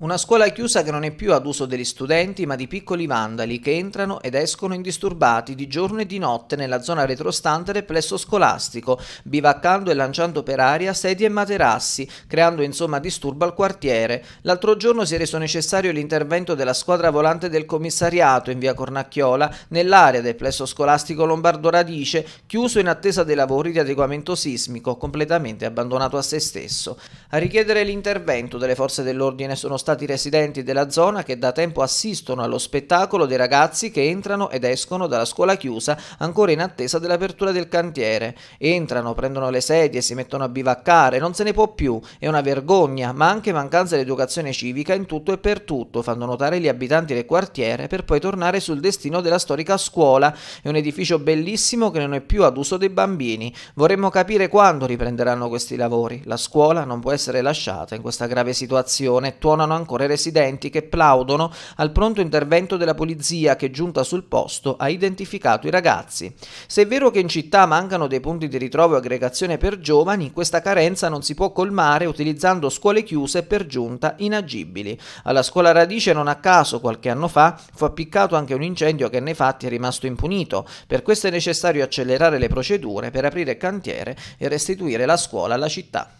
Una scuola chiusa che non è più ad uso degli studenti, ma di piccoli vandali che entrano ed escono indisturbati di giorno e di notte nella zona retrostante del plesso scolastico, bivaccando e lanciando per aria sedie e materassi, creando insomma disturbo al quartiere. L'altro giorno si è reso necessario l'intervento della squadra volante del commissariato in via Cornacchiola, nell'area del plesso scolastico Lombardo Radice, chiuso in attesa dei lavori di adeguamento sismico, completamente abbandonato a se stesso. A richiedere l'intervento delle forze dell'ordine sono stati stati residenti della zona che da tempo assistono allo spettacolo dei ragazzi che entrano ed escono dalla scuola chiusa ancora in attesa dell'apertura del cantiere. Entrano, prendono le sedie, si mettono a bivaccare, non se ne può più, è una vergogna, ma anche mancanza di educazione civica in tutto e per tutto, fanno notare gli abitanti del quartiere per poi tornare sul destino della storica scuola. È un edificio bellissimo che non è più ad uso dei bambini. Vorremmo capire quando riprenderanno questi lavori. La scuola non può essere lasciata in questa grave situazione, tuonano ancora i residenti che plaudono al pronto intervento della polizia che giunta sul posto ha identificato i ragazzi. Se è vero che in città mancano dei punti di ritrovo e aggregazione per giovani, questa carenza non si può colmare utilizzando scuole chiuse per giunta inagibili. Alla scuola Radice non a caso qualche anno fa fu appiccato anche un incendio che nei fatti è rimasto impunito. Per questo è necessario accelerare le procedure per aprire cantiere e restituire la scuola alla città.